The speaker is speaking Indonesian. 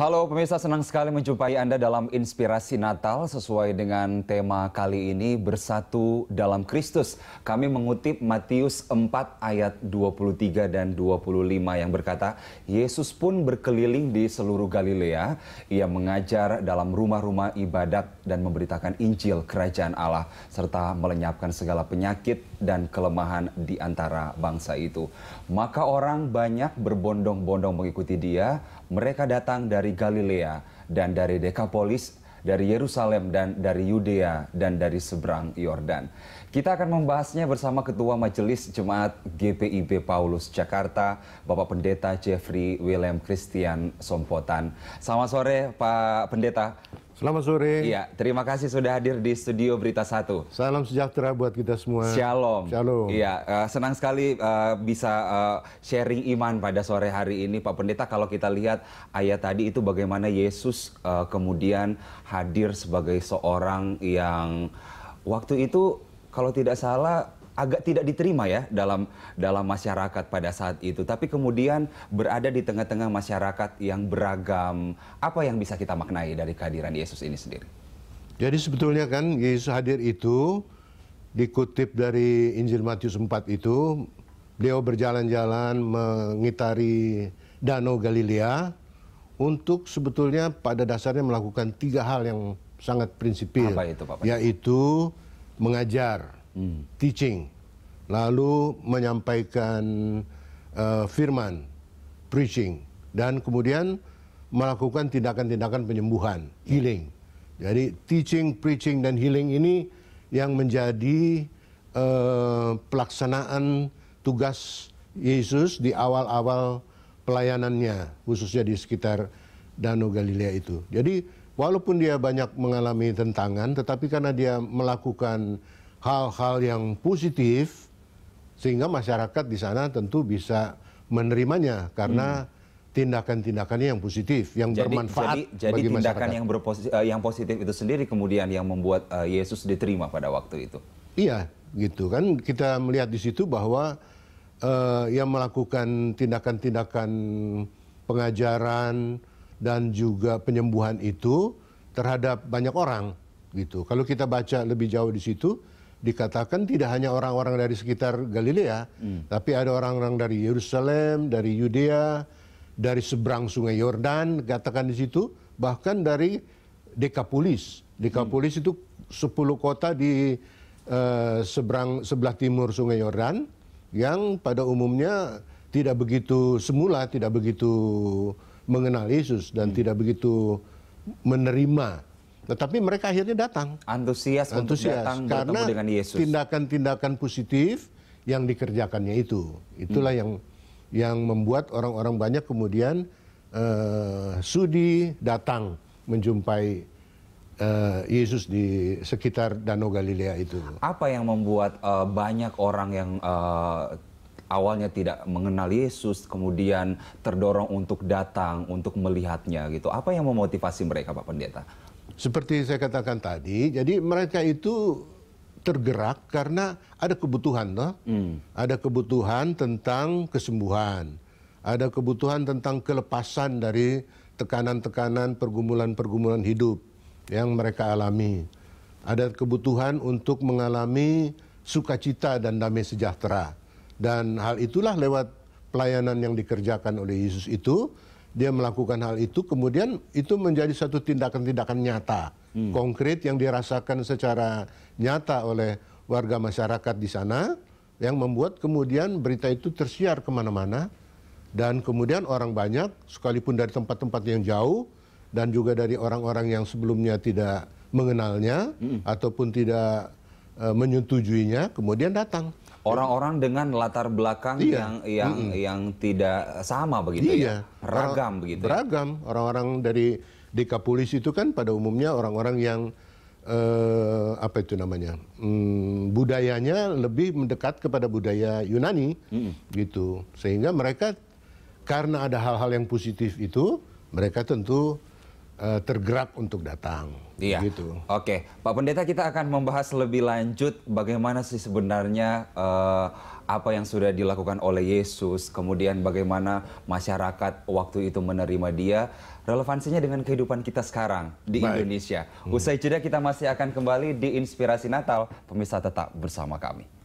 Halo pemirsa, senang sekali menjumpai Anda dalam Inspirasi Natal sesuai dengan tema kali ini Bersatu dalam Kristus. Kami mengutip Matius 4 ayat 23 dan 25 yang berkata, Yesus pun berkeliling di seluruh Galilea, ia mengajar dalam rumah-rumah ibadat dan memberitakan Injil kerajaan Allah serta melenyapkan segala penyakit dan kelemahan di antara bangsa itu. Maka orang banyak berbondong-bondong mengikuti dia, mereka datang dari dari Galilea dan dari Dekapolis, dari Yerusalem dan dari Yudea dan dari seberang Yordan. Kita akan membahasnya bersama Ketua Majelis Jemaat GPIB Paulus Jakarta, Bapak Pendeta Jeffrey William Christian Sompotan. Selamat sore Pak Pendeta. Selamat sore. Iya, terima kasih sudah hadir di studio Berita Satu. Salam sejahtera buat kita semua. Shalom. Shalom. Iya, uh, senang sekali uh, bisa uh, sharing iman pada sore hari ini, Pak Pendeta. Kalau kita lihat ayat tadi itu bagaimana Yesus uh, kemudian hadir sebagai seorang yang waktu itu kalau tidak salah agak tidak diterima ya dalam dalam masyarakat pada saat itu. Tapi kemudian berada di tengah-tengah masyarakat yang beragam. Apa yang bisa kita maknai dari kehadiran Yesus ini sendiri? Jadi sebetulnya kan Yesus hadir itu dikutip dari Injil Matius 4 itu beliau berjalan-jalan mengitari Danau Galilea untuk sebetulnya pada dasarnya melakukan tiga hal yang sangat prinsipil. Apa itu, Pak? Yaitu mengajar, teaching, lalu menyampaikan uh, firman, preaching, dan kemudian melakukan tindakan-tindakan penyembuhan, healing. Jadi teaching, preaching, dan healing ini yang menjadi uh, pelaksanaan tugas Yesus di awal-awal pelayanannya, khususnya di sekitar Danau Galilea itu. Jadi walaupun dia banyak mengalami tentangan, tetapi karena dia melakukan hal-hal yang positif sehingga masyarakat di sana tentu bisa menerimanya karena hmm tindakan-tindakannya yang positif, yang jadi, bermanfaat jadi, jadi bagi tindakan masyarakat. yang berposi, uh, yang positif itu sendiri kemudian yang membuat uh, Yesus diterima pada waktu itu. Iya, gitu kan kita melihat di situ bahwa uh, yang melakukan tindakan-tindakan pengajaran dan juga penyembuhan itu terhadap banyak orang gitu. Kalau kita baca lebih jauh di situ dikatakan tidak hanya orang-orang dari sekitar Galilea, hmm. tapi ada orang-orang dari Yerusalem, dari Yudea, dari seberang Sungai Yordan, katakan di situ, bahkan dari Dekapolis. Dekapolis hmm. itu sepuluh kota di uh, seberang sebelah timur Sungai Yordan yang pada umumnya tidak begitu semula tidak begitu mengenal Yesus dan hmm. tidak begitu menerima tetapi mereka akhirnya datang. Antusias, Antusias untuk datang karena dengan Yesus. tindakan-tindakan positif yang dikerjakannya itu. Itulah hmm. yang yang membuat orang-orang banyak kemudian uh, sudi datang menjumpai uh, Yesus di sekitar Danau Galilea itu. Apa yang membuat uh, banyak orang yang uh, awalnya tidak mengenal Yesus kemudian terdorong untuk datang untuk melihatnya gitu. Apa yang memotivasi mereka Pak Pendeta? seperti saya katakan tadi, jadi mereka itu tergerak karena ada kebutuhan, toh. Hmm. ada kebutuhan tentang kesembuhan, ada kebutuhan tentang kelepasan dari tekanan-tekanan pergumulan-pergumulan hidup yang mereka alami, ada kebutuhan untuk mengalami sukacita dan damai sejahtera, dan hal itulah lewat pelayanan yang dikerjakan oleh Yesus itu dia melakukan hal itu kemudian itu menjadi satu tindakan-tindakan nyata hmm. konkret yang dirasakan secara nyata oleh warga masyarakat di sana yang membuat kemudian berita itu tersiar kemana-mana dan kemudian orang banyak sekalipun dari tempat-tempat yang jauh dan juga dari orang-orang yang sebelumnya tidak mengenalnya hmm. ataupun tidak Eh, menyetujuinya, kemudian datang orang-orang dengan latar belakang iya. yang yang mm -mm. yang tidak sama begitu ya? iya. ya, ragam Or begitu. Beragam orang-orang dari dekapolis itu kan pada umumnya orang-orang yang eh, apa itu namanya hmm, budayanya lebih mendekat kepada budaya Yunani mm gitu, sehingga mereka karena ada hal-hal yang positif itu mereka tentu Eh, tergerak untuk datang. Iya. Gitu. Oke, Pak Pendeta kita akan membahas lebih lanjut bagaimana sih sebenarnya uh, apa yang sudah dilakukan oleh Yesus, kemudian bagaimana masyarakat waktu itu menerima Dia, relevansinya dengan kehidupan kita sekarang di Baik. Indonesia. Hmm. Usai jeda kita masih akan kembali di Inspirasi Natal, pemirsa tetap bersama kami.